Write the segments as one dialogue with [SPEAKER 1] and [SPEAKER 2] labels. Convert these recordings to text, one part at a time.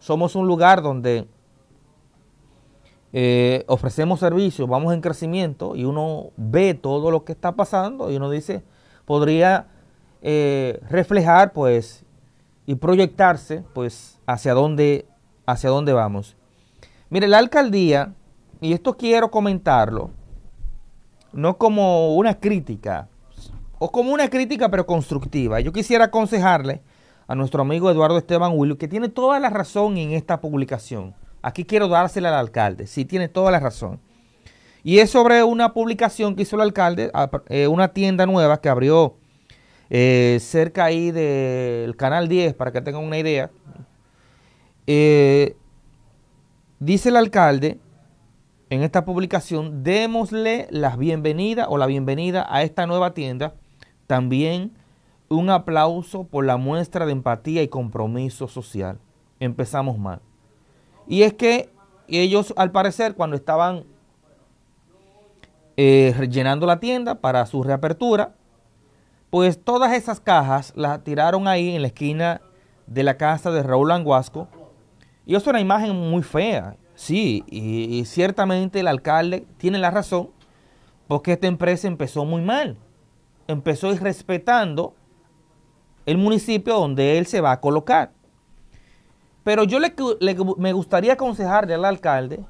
[SPEAKER 1] somos un lugar donde eh, ofrecemos servicios, vamos en crecimiento y uno ve todo lo que está pasando y uno dice, podría eh, reflejar pues y proyectarse pues hacia dónde, hacia dónde vamos. Mire, la alcaldía, y esto quiero comentarlo, no como una crítica, o como una crítica pero constructiva. Yo quisiera aconsejarle a nuestro amigo Eduardo Esteban Willo, que tiene toda la razón en esta publicación. Aquí quiero dársela al alcalde, sí tiene toda la razón. Y es sobre una publicación que hizo el alcalde, eh, una tienda nueva que abrió eh, cerca ahí del canal 10, para que tengan una idea. Eh, dice el alcalde en esta publicación, démosle las bienvenidas o la bienvenida a esta nueva tienda, también un aplauso por la muestra de empatía y compromiso social. Empezamos mal. Y es que ellos, al parecer, cuando estaban llenando eh, rellenando la tienda para su reapertura, pues todas esas cajas las tiraron ahí en la esquina de la casa de Raúl Anguasco. Y es una imagen muy fea. Sí, y, ciertamente el alcalde tiene la razón, porque esta empresa empezó muy mal. Empezó irrespetando el municipio donde él se va a colocar. Pero yo le, me gustaría aconsejarle al alcalde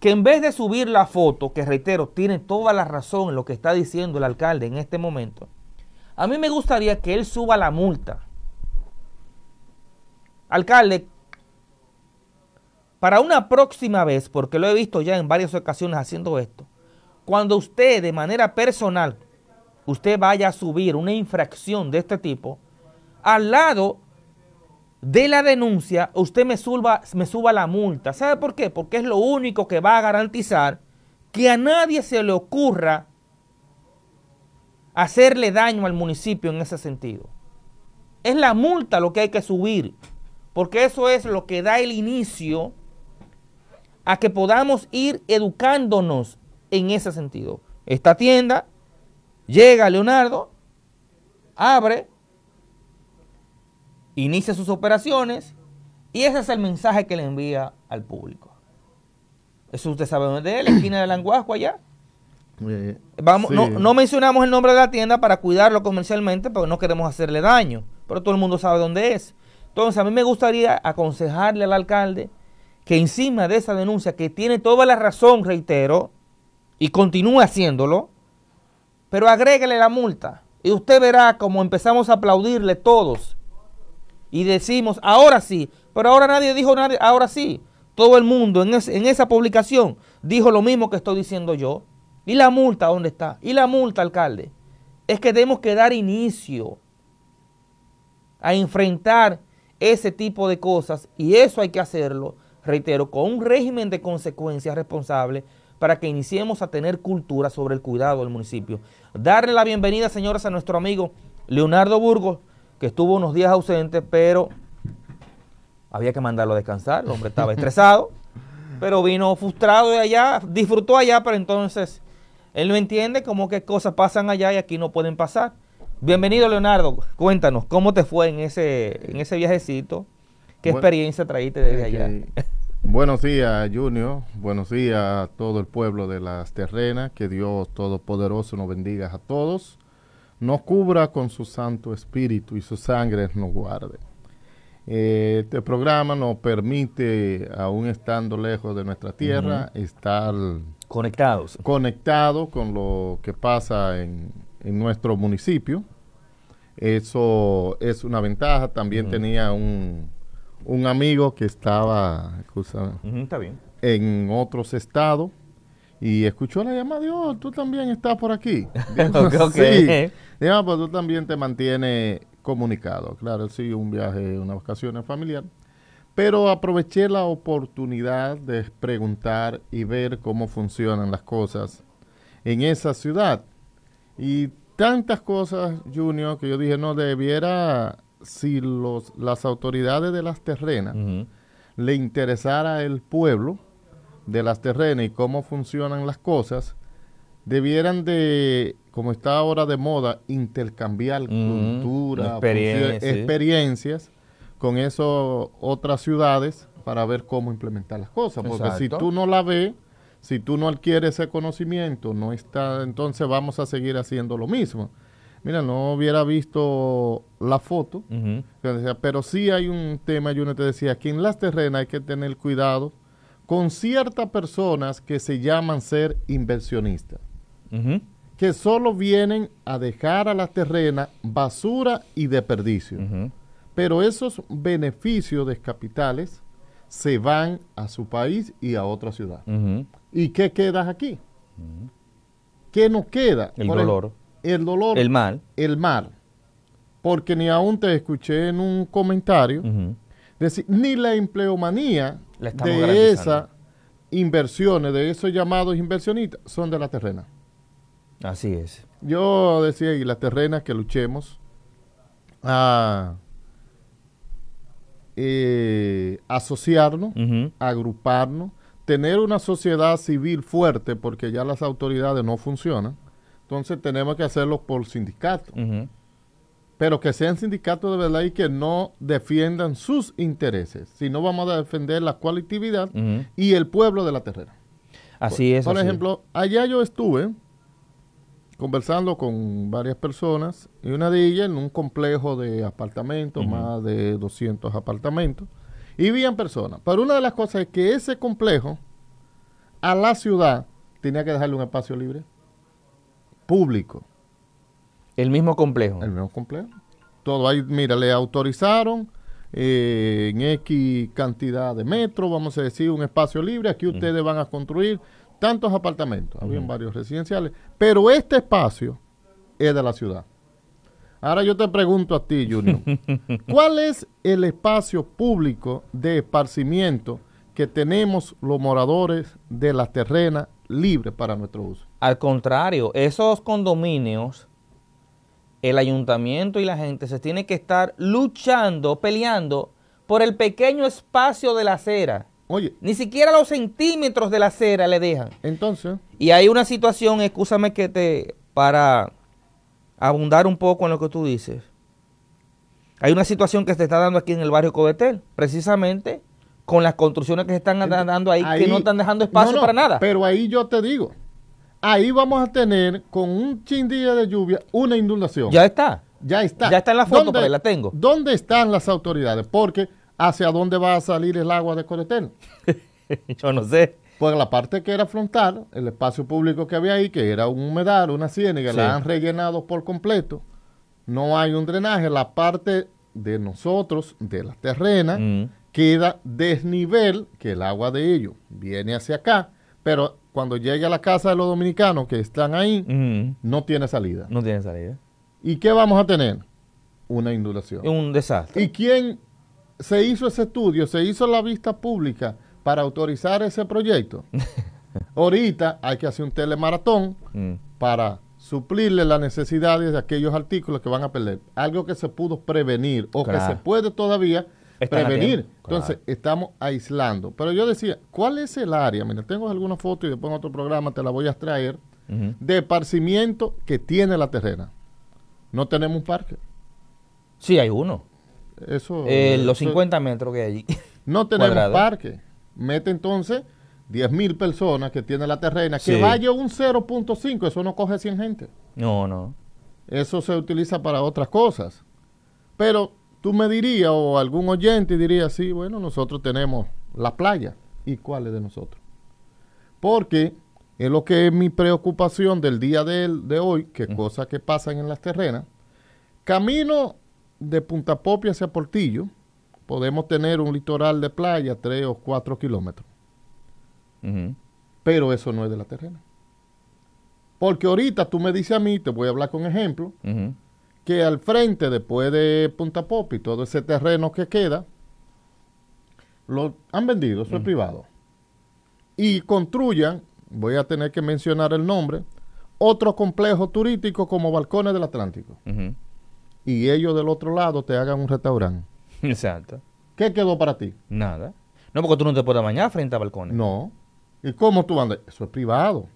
[SPEAKER 1] que en vez de subir la foto, que reitero, tiene toda la razón en lo que está diciendo el alcalde en este momento, a mí me gustaría que él suba la multa. Alcalde, para una próxima vez, porque lo he visto ya en varias ocasiones haciendo esto, cuando usted de manera personal usted vaya a subir una infracción de este tipo, al lado de la denuncia, usted me suba, me suba la multa. ¿Sabe por qué? Porque es lo único que va a garantizar que a nadie se le ocurra hacerle daño al municipio en ese sentido. Es la multa lo que hay que subir, porque eso es lo que da el inicio a que podamos ir educándonos en ese sentido. Esta tienda Llega Leonardo, abre, inicia sus operaciones y ese es el mensaje que le envía al público. Eso usted sabe dónde es, la esquina de Languasco allá. Eh, Vamos, no, no, mencionamos el nombre de la tienda para cuidarlo comercialmente porque no queremos hacerle daño, pero todo el mundo sabe dónde es. Entonces a mí me gustaría aconsejarle al alcalde que encima de esa denuncia que tiene toda la razón, reitero, y continúa haciéndolo, pero agréguele la multa. Y usted verá cómo empezamos a aplaudirle todos. Y decimos, ahora sí, pero ahora nadie dijo nada, ahora sí. Todo el mundo en, en esa publicación dijo lo mismo que estoy diciendo yo. ¿Y la multa dónde está? ¿Y la multa, alcalde? Es que tenemos que dar inicio a enfrentar ese tipo de cosas y eso hay que hacerlo, reitero, con un régimen de consecuencias responsable para que iniciemos a tener cultura sobre el cuidado del municipio. Darle la bienvenida, señores, a nuestro amigo Leonardo Burgos, que estuvo unos días ausente, pero había que mandarlo a descansar. El hombre estaba estresado, pero vino frustrado de allá, disfrutó allá, pero entonces él no entiende como que cosas pasan allá y aquí no pueden pasar. Bienvenido, Leonardo. Cuéntanos, ¿cómo te fue en ese, en ese viajecito? ¿Qué experiencia
[SPEAKER 2] traíste desde allá? Buenos días, Junior. Buenos días a todo el pueblo de las terrenas. Que Dios Todopoderoso nos bendiga a todos. Nos cubra con su Santo Espíritu y su sangre nos guarde. este programa nos permite, aún estando lejos de nuestra tierra, estar conectados. Conectados con lo que pasa en, nuestro municipio. Eso es una ventaja. También tenía un un amigo que estaba en otros estados y escuchó la llamada, Dios, oh, tú también estás por aquí. Ok, okay, ah, pues tú también te mantienes comunicado. Claro, sí, un viaje, una vacaciones familiar. Pero aproveché la oportunidad de preguntar y ver cómo funcionan las cosas en esa ciudad. Y tantas cosas, Junior, que yo dije, no debiera si las autoridades de las terrenas le interesara el pueblo de las terrenas y cómo funcionan las cosas, debieran de, como está ahora de moda, intercambiar cultura, experiencias con esas otras ciudades para ver cómo implementar las cosas. Porque si tú no la ves, si tú no adquieres ese conocimiento, no está, entonces vamos a seguir haciendo lo mismo mira, no hubiera visto la foto, pero sí hay un tema, yo no te decía, que en las terrenas hay que tener cuidado con ciertas personas que se llaman ser inversionistas, que solo vienen a dejar a las terrenas basura y desperdicio. Pero esos beneficios de capitales se van a su país y a otra ciudad. ¿Y qué quedas aquí? ¿Qué nos queda? El dolor el dolor. El mal. El mal. Porque ni aún te escuché en un comentario decir, ni la empleomanía de esas inversiones, de esos llamados inversionistas, son de la terrena. Así es. Yo decía, y terrena es que luchemos a eh, asociarnos, agruparnos, tener una sociedad civil fuerte, porque ya las autoridades no funcionan entonces tenemos que hacerlo por sindicato. Pero que sean sindicatos de verdad y que no defiendan sus intereses, Si no vamos a defender la colectividad y el pueblo de la terrera. Así es. Por ejemplo, allá yo estuve conversando con varias personas y una de ellas en un complejo de apartamentos, más de 200 apartamentos, y en personas. Pero una de las cosas es que ese complejo a la ciudad tenía que dejarle un espacio libre público. El mismo complejo. El mismo complejo. Todo ahí, mira, le autorizaron eh, en X cantidad de metros, vamos a decir, un espacio libre. Aquí ustedes van a construir tantos apartamentos. Habían varios residenciales. Pero este espacio es de la ciudad. Ahora yo te pregunto a ti, Junior, ¿cuál es el espacio público de esparcimiento que tenemos los moradores de la terrena libre para nuestro uso. Al contrario, esos condominios, el
[SPEAKER 1] ayuntamiento y la gente se tiene que estar luchando, peleando por el pequeño espacio de la acera. Oye. Ni siquiera los centímetros de la acera le dejan. Entonces. Y hay una situación, escúchame que te. para abundar un poco en lo que tú dices. Hay una situación que se está dando aquí en el barrio Cobetel, precisamente con las construcciones que se están dando ahí, que no están dejando espacio para nada. Pero ahí
[SPEAKER 2] yo te digo, ahí vamos a tener con un chindilla de lluvia una inundación. Ya está. Ya está. Ya está en la foto, pero la tengo. ¿Dónde están las autoridades? Porque hacia dónde va a salir el agua de Coretel. yo no sé. Pues la parte que era frontal, el espacio público que había ahí, que era un humedal, una ciénaga, que la han rellenado por completo. No hay un drenaje. La parte de nosotros, de las terrenas, mm queda desnivel que el agua de ello viene hacia acá, pero cuando llega a la casa de los dominicanos que están ahí, no tiene salida. No tiene salida. ¿Y qué vamos a tener? Una indulación. Un desastre. ¿Y quién se hizo ese estudio, se hizo la vista pública para autorizar ese proyecto? Ahorita hay que hacer un telemaratón mm. para suplirle las necesidades de aquellos artículos que van a perder. Algo que se pudo prevenir o que se puede todavía prevenir. Entonces, estamos aislando. Pero yo decía, ¿cuál es el área? Mira, tengo algunas fotos y después en otro programa te la voy a extraer, de parcimiento que tiene la terrena. No tenemos un parque. Sí, hay uno. Eso. Eh, los 50 metros que hay allí. No tenemos parque. Mete entonces 10 mil personas que tiene la terrena. Que vaya un 0.5, eso no coge 100 gente. No, no. Eso se utiliza para otras cosas. Pero Tú me dirías, o algún oyente diría, sí, bueno, nosotros tenemos la playa. ¿Y cuál es de nosotros? Porque es lo que es mi preocupación del día de, hoy, que cosas que pasan en las terrenas. Camino de Punta Popia hacia Portillo, podemos tener un litoral de playa, tres o cuatro kilómetros. Pero eso no es de la terrena. Porque ahorita tú me dices a mí, te voy a hablar con ejemplo, que al frente, después de Punta Pop y todo ese terreno que queda, lo han vendido, eso es privado. Y construyan, voy a tener que mencionar el nombre, otro complejo turístico como Balcones del Atlántico. Y ellos del otro lado te hagan un restaurante. Exacto. ¿Qué quedó para ti? Nada. No, porque tú no te puedes bañar frente a balcones. No. ¿Y cómo tú andas? Eso es privado.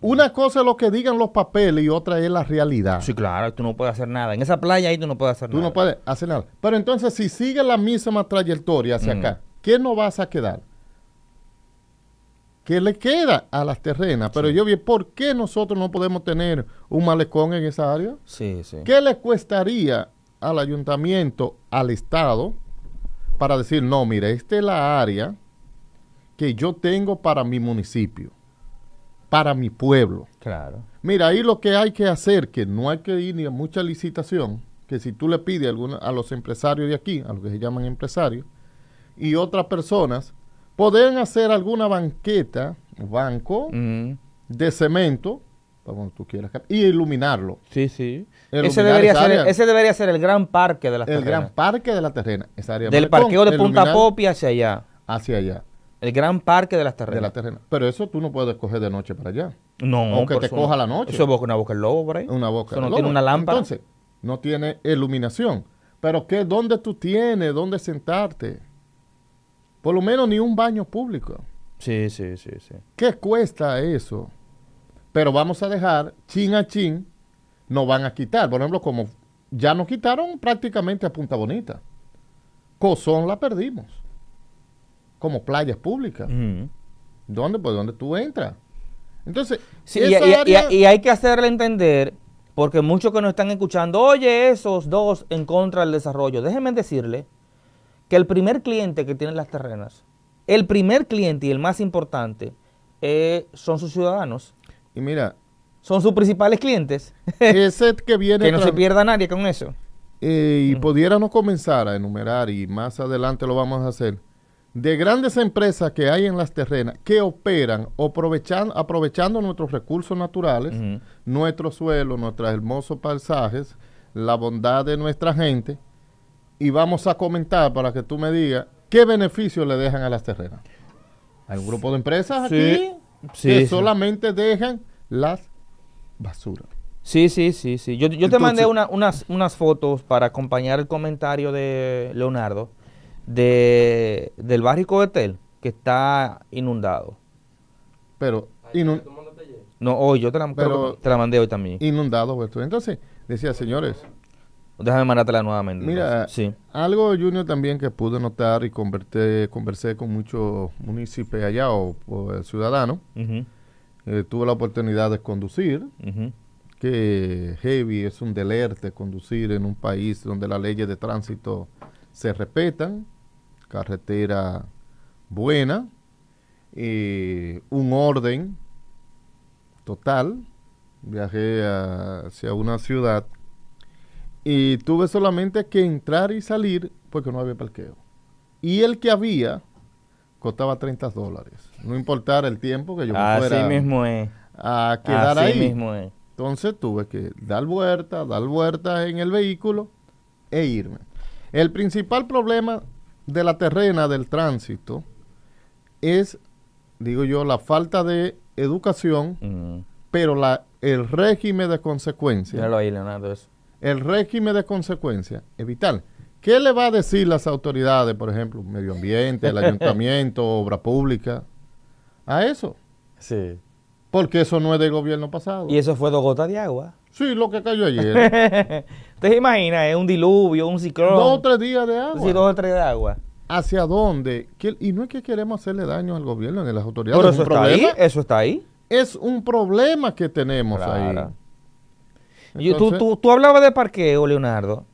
[SPEAKER 2] Una cosa es lo que digan los papeles y otra es la realidad. Sí, claro, tú no puedes hacer nada. En esa playa ahí tú no puedes hacer nada. Tú no puedes hacer nada. Pero entonces, si sigue la misma trayectoria hacia acá, ¿qué no vas a quedar? ¿Qué le queda a las terrenas. Pero yo vi, ¿por qué nosotros no podemos tener un malecón en esa área? Sí, sí. ¿Qué le cuestaría al ayuntamiento, al Estado, para decir, no, mire, esta es la área que yo tengo para mi municipio? para mi pueblo. Claro. Mira, ahí lo que hay que hacer, que no hay que ir ni a mucha licitación, que si tú le pides a, los empresarios de aquí, a los que se llaman empresarios, y otras personas, pueden hacer alguna banqueta, banco de cemento, para cuando tú quieras, y iluminarlo. Sí, sí. ese, debería
[SPEAKER 1] ser, el gran parque de la terrena. El gran
[SPEAKER 2] parque de la terrena, Del parqueo de Punta Popi hacia allá. Hacia allá. El gran parque de las terrenas. Pero eso tú no puedes coger de noche para allá. No. Aunque te coja la noche. Eso es una boca del lobo por ahí. Una boca eso no tiene una lámpara. Entonces, no tiene iluminación. Pero ¿qué? ¿Dónde tú tienes? ¿Dónde sentarte? Por lo menos ni un baño público. Sí, sí, sí, sí. ¿Qué cuesta eso? Pero vamos a dejar, chin a chin, nos van a quitar. Por ejemplo, como ya nos quitaron prácticamente a Punta Bonita. Cozón la perdimos como playas públicas. ¿Dónde? Pues donde tú entras.
[SPEAKER 1] Entonces, y, hay que hacerle entender, porque muchos que nos están escuchando, oye, esos dos en contra del desarrollo. Déjenme decirle que el primer cliente que tienen las terrenas, el primer cliente y el más importante, eh, son sus ciudadanos. Y mira. Son sus principales clientes. que no se pierda
[SPEAKER 2] nadie con eso. Eh, y pudiéramos comenzar a enumerar, y más adelante lo vamos a hacer de grandes empresas que hay en las terrenas que operan aprovechan, aprovechando, nuestros recursos naturales, nuestro suelo, nuestros hermosos paisajes, la bondad de nuestra gente, y vamos a comentar para que tú me digas qué beneficios le dejan a las terrenas. Hay un grupo de empresas aquí que solamente dejan las basuras. Sí, sí, sí, sí. Yo, te mandé unas,
[SPEAKER 1] unas fotos para acompañar el comentario de Leonardo de, del barrio hotel que está inundado. Pero,
[SPEAKER 2] no, hoy yo te la, Pero, te la, mandé hoy también. Inundado, pues, Entonces, decía, señores. Déjame mandártela nuevamente. Mira, sí. algo Junior también que pude notar y converté, conversé con muchos municipios allá o, ciudadanos. Eh, tuve la oportunidad de conducir. Que heavy es un delerte conducir en un país donde las leyes de tránsito se respetan carretera buena, y eh, un orden total. Viajé hacia una ciudad y tuve solamente que entrar y salir porque no había parqueo. Y el que había costaba 30 dólares. No importaba el tiempo que yo Así mismo es. a quedar Así ahí. Mismo es. Entonces tuve que dar vuelta, dar vuelta en el vehículo e irme. El principal problema de la terrena del tránsito es, digo yo, la falta de educación, pero la, el régimen de consecuencias. El régimen de consecuencia es vital. ¿Qué le va a decir las autoridades, por ejemplo, medio ambiente, el ayuntamiento, obra pública, a eso? Sí. Porque eso no es del gobierno pasado. Y eso fue dos gotas de agua. Sí, lo que cayó ayer. ¿Ustedes se Es un diluvio, un ciclón. Dos o tres días de agua. Sí, dos o tres de agua. ¿Hacia dónde? Y no es que queremos hacerle daño al gobierno ni a las autoridades. Pero eso está ahí. Eso está ahí. Es un problema que tenemos ahí. tú, tú, tú hablabas de parqueo,
[SPEAKER 1] Leonardo.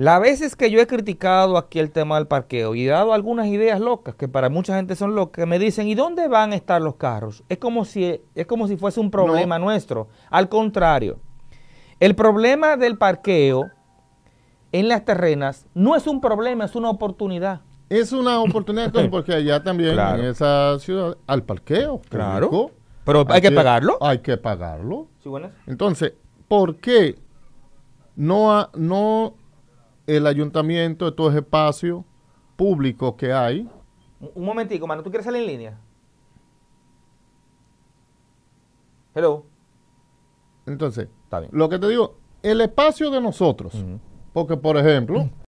[SPEAKER 1] Las veces que yo he criticado aquí el tema del parqueo y he dado algunas ideas locas, que para mucha gente son locas, me dicen, ¿y dónde van a estar los carros? Es como si, es como si fuese un problema nuestro. Al contrario, el problema del parqueo en las terrenas no es un problema, es una oportunidad.
[SPEAKER 2] Es una oportunidad, pues, porque allá también en esa ciudad, al parqueo. Claro. Pero hay, que, pagarlo. Hay que pagarlo. Entonces, ¿por qué no, no el ayuntamiento, estos espacios públicos que hay.
[SPEAKER 1] Un momentico, mano, ¿tú quieres salir en línea?
[SPEAKER 2] Hello. Entonces, Está lo que te digo, el espacio de nosotros, porque por ejemplo,